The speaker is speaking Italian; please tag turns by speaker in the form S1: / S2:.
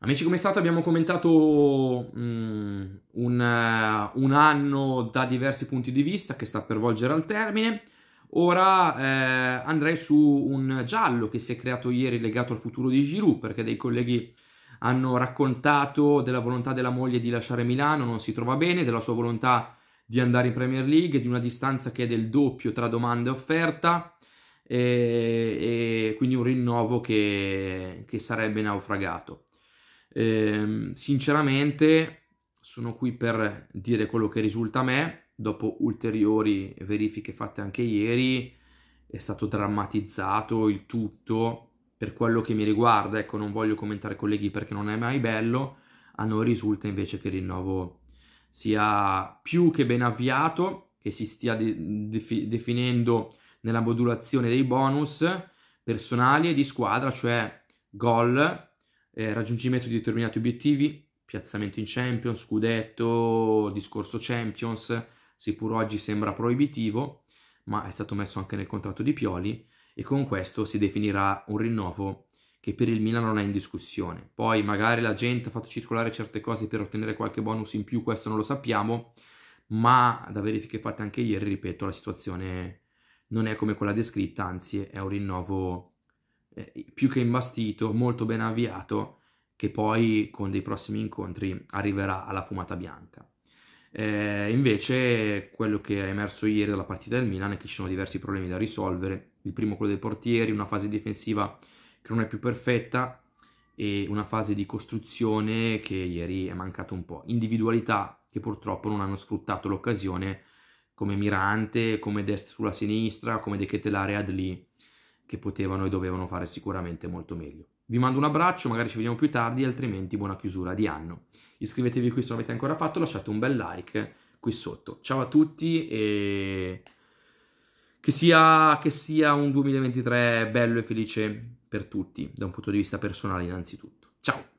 S1: Amici come state abbiamo commentato um, un, uh, un, anno da diversi punti di vista che sta per volgere al termine. Ora eh, andrei su un giallo che si è creato ieri legato al futuro di Giroud perché dei colleghi hanno raccontato della volontà della moglie di lasciare Milano, non si trova bene, della sua volontà di andare in Premier League, di una distanza che è del doppio tra domanda e offerta e, e quindi un rinnovo che, che sarebbe naufragato. Eh, sinceramente sono qui per dire quello che risulta a me, dopo ulteriori verifiche fatte anche ieri, è stato drammatizzato il tutto per quello che mi riguarda, ecco non voglio commentare colleghi perché non è mai bello, a noi risulta invece che il rinnovo sia più che ben avviato, che si stia de- defi- definendo nella modulazione dei bonus personali e di squadra, cioè gol, eh, raggiungimento di determinati obiettivi, piazzamento in Champions, scudetto, discorso Champions, seppur oggi sembra proibitivo, ma è stato messo anche nel contratto di Pioli e con questo si definirà un rinnovo che per il Milan non è in discussione. Poi magari la gente ha fatto circolare certe cose per ottenere qualche bonus in più, questo non lo sappiamo, ma da verifiche fatte anche ieri, ripeto, la situazione non è come quella descritta, anzi è un rinnovo eh, più che imbastito, molto ben avviato, che poi con dei prossimi incontri arriverà alla fumata bianca. Eh, invece quello che è emerso ieri dalla partita del Milan è che ci sono diversi problemi da risolvere. Il primo quello dei portieri, una fase difensiva che non è più perfetta e una fase di costruzione che ieri è mancata un po'. Individualità che purtroppo non hanno sfruttato l'occasione come Mirante, come Dest sulla sinistra, come De Ketelare Adli che potevano e dovevano fare sicuramente molto meglio. Vi mando un abbraccio, magari ci vediamo più tardi, altrimenti buona chiusura di anno. Iscrivetevi qui se non avete ancora fatto, lasciate un bel like qui sotto. Ciao a tutti e che sia, che sia un 2023 bello e felice per tutti, da un punto di vista personale innanzitutto. Ciao!